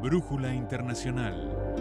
Brújula Internacional.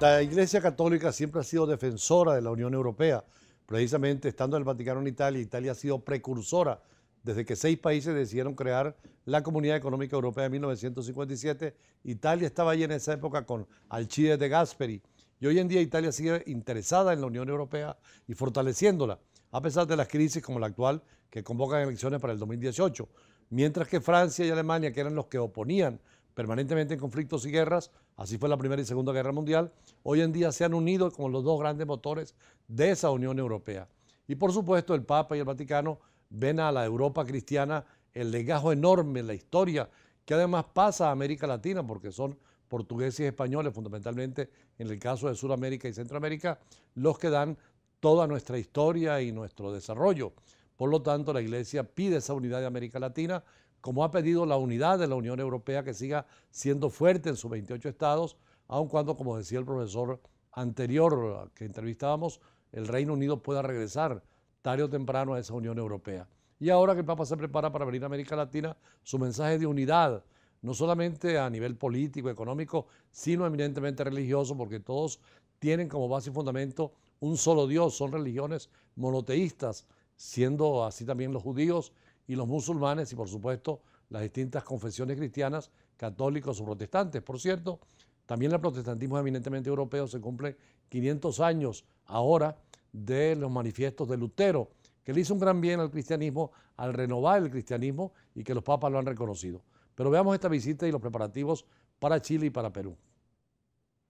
La Iglesia Católica siempre ha sido defensora de la Unión Europea, precisamente estando en el Vaticano en Italia, Italia ha sido precursora desde que seis países decidieron crear la Comunidad Económica Europea en 1957, Italia estaba ahí en esa época con Alcide de Gasperi. Y hoy en día Italia sigue interesada en la Unión Europea y fortaleciéndola, a pesar de las crisis como la actual que convocan elecciones para el 2018. Mientras que Francia y Alemania, que eran los que oponían permanentemente en conflictos y guerras, así fue la Primera y Segunda Guerra Mundial, hoy en día se han unido como los dos grandes motores de esa Unión Europea. Y por supuesto el Papa y el Vaticano ven a la Europa cristiana el legajo enorme, la historia, que además pasa a América Latina, porque son portugueses y españoles, fundamentalmente en el caso de Sudamérica y Centroamérica, los que dan toda nuestra historia y nuestro desarrollo. Por lo tanto, la Iglesia pide esa unidad de América Latina, como ha pedido la unidad de la Unión Europea, que siga siendo fuerte en sus 28 estados, aun cuando, como decía el profesor anterior que entrevistábamos, el Reino Unido pueda regresar tarde temprano a esa Unión Europea. Y ahora que el Papa se prepara para venir a América Latina, su mensaje de unidad, no solamente a nivel político, económico, sino eminentemente religioso, porque todos tienen como base y fundamento un solo Dios, son religiones monoteístas, siendo así también los judíos y los musulmanes y por supuesto las distintas confesiones cristianas, católicos o protestantes. Por cierto, también el protestantismo eminentemente europeo, se cumple 500 años ahora de los manifiestos de Lutero, que le hizo un gran bien al cristianismo al renovar el cristianismo y que los papas lo han reconocido. Pero veamos esta visita y los preparativos para Chile y para Perú.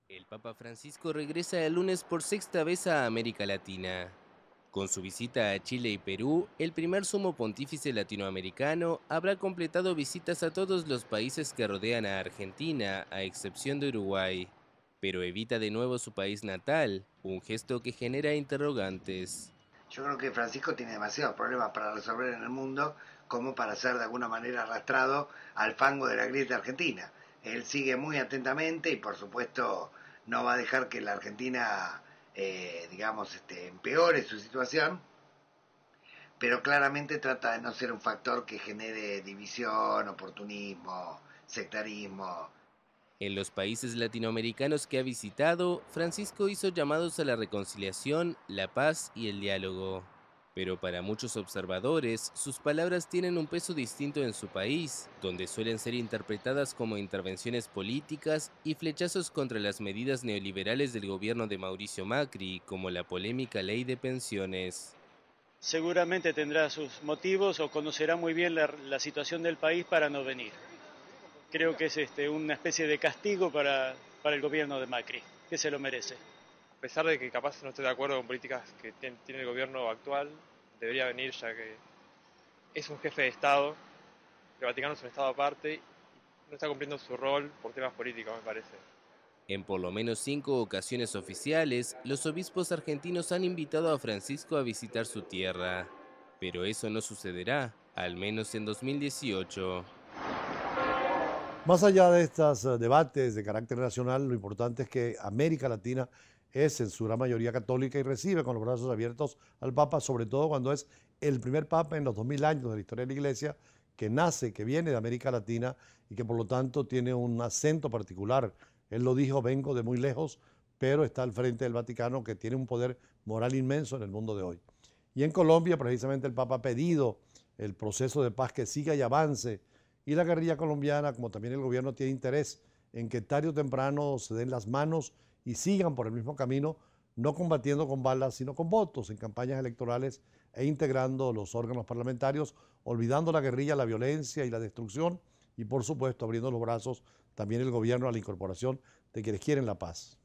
El Papa Francisco regresa el lunes por sexta vez a América Latina. Con su visita a Chile y Perú, el primer sumo pontífice latinoamericano habrá completado visitas a todos los países que rodean a Argentina, a excepción de Uruguay pero evita de nuevo su país natal, un gesto que genera interrogantes. Yo creo que Francisco tiene demasiados problemas para resolver en el mundo como para ser de alguna manera arrastrado al fango de la grieta argentina. Él sigue muy atentamente y por supuesto no va a dejar que la Argentina, eh, digamos, este, empeore su situación, pero claramente trata de no ser un factor que genere división, oportunismo, sectarismo, en los países latinoamericanos que ha visitado, Francisco hizo llamados a la reconciliación, la paz y el diálogo. Pero para muchos observadores, sus palabras tienen un peso distinto en su país, donde suelen ser interpretadas como intervenciones políticas y flechazos contra las medidas neoliberales del gobierno de Mauricio Macri, como la polémica ley de pensiones. Seguramente tendrá sus motivos o conocerá muy bien la, situación del país para no venir creo que es este, una especie de castigo para, para el gobierno de Macri, que se lo merece. A pesar de que capaz no esté de acuerdo con políticas que tiene, el gobierno actual, debería venir ya que es un jefe de Estado, el Vaticano es un Estado aparte, no está cumpliendo su rol por temas políticos, me parece. En por lo menos cinco ocasiones oficiales, los obispos argentinos han invitado a Francisco a visitar su tierra. Pero eso no sucederá, al menos en 2018. Más allá de estos eh, debates de carácter nacional, lo importante es que América Latina es en su mayoría católica y recibe con los brazos abiertos al Papa, sobre todo cuando es el primer Papa en los 2000 años de la historia de la Iglesia, que nace, que viene de América Latina y que por lo tanto tiene un acento particular. Él lo dijo, vengo de muy lejos, pero está al frente del Vaticano, que tiene un poder moral inmenso en el mundo de hoy. Y en Colombia, precisamente el Papa ha pedido el proceso de paz que siga y avance y la guerrilla colombiana, como también el gobierno, tiene interés en que tarde o temprano se den las manos y sigan por el mismo camino, no combatiendo con balas, sino con votos en campañas electorales e integrando los órganos parlamentarios, olvidando la guerrilla, la violencia y la destrucción y por supuesto abriendo los brazos también el gobierno a la incorporación de quienes quieren la paz.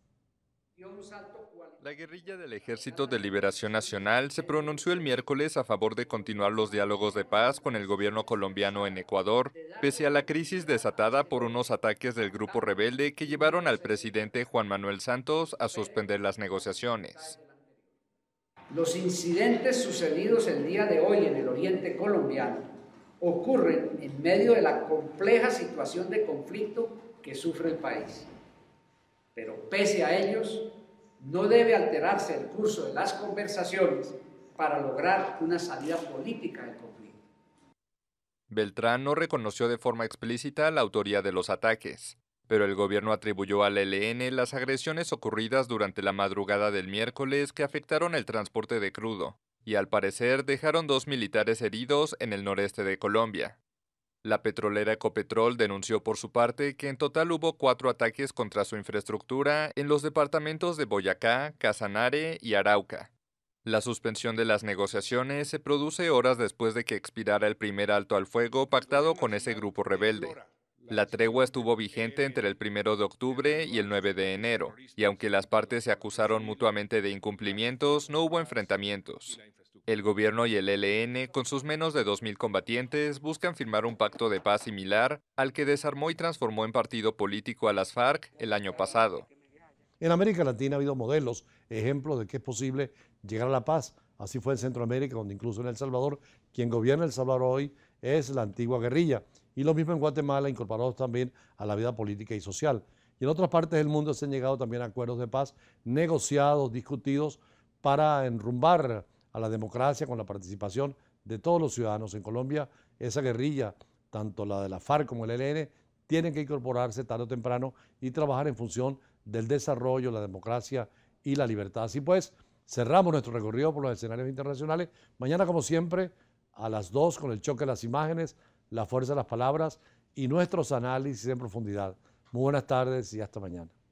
La guerrilla del Ejército de Liberación Nacional se pronunció el miércoles a favor de continuar los diálogos de paz con el gobierno colombiano en Ecuador, pese a la crisis desatada por unos ataques del grupo rebelde que llevaron al presidente Juan Manuel Santos a suspender las negociaciones. Los incidentes sucedidos el día de hoy en el oriente colombiano ocurren en medio de la compleja situación de conflicto que sufre el país pero pese a ellos, no debe alterarse el curso de las conversaciones para lograr una salida política del conflicto. Beltrán no reconoció de forma explícita la autoría de los ataques, pero el gobierno atribuyó al ELN las agresiones ocurridas durante la madrugada del miércoles que afectaron el transporte de crudo, y al parecer dejaron dos militares heridos en el noreste de Colombia. La petrolera Ecopetrol denunció por su parte que en total hubo cuatro ataques contra su infraestructura en los departamentos de Boyacá, Casanare y Arauca. La suspensión de las negociaciones se produce horas después de que expirara el primer alto al fuego pactado con ese grupo rebelde. La tregua estuvo vigente entre el 1 de octubre y el 9 de enero, y aunque las partes se acusaron mutuamente de incumplimientos, no hubo enfrentamientos. El gobierno y el ELN, con sus menos de 2.000 combatientes, buscan firmar un pacto de paz similar al que desarmó y transformó en partido político a las FARC el año pasado. En América Latina ha habido modelos, ejemplos de que es posible llegar a la paz. Así fue en Centroamérica, donde incluso en El Salvador, quien gobierna El Salvador hoy es la antigua guerrilla. Y lo mismo en Guatemala, incorporados también a la vida política y social. Y en otras partes del mundo se han llegado también a acuerdos de paz negociados, discutidos, para enrumbar a la democracia con la participación de todos los ciudadanos. En Colombia, esa guerrilla, tanto la de la FARC como el ELN, tienen que incorporarse tarde o temprano y trabajar en función del desarrollo, la democracia y la libertad. Así pues, cerramos nuestro recorrido por los escenarios internacionales. Mañana, como siempre, a las 2 con el choque de las imágenes, la fuerza de las palabras y nuestros análisis en profundidad. Muy buenas tardes y hasta mañana.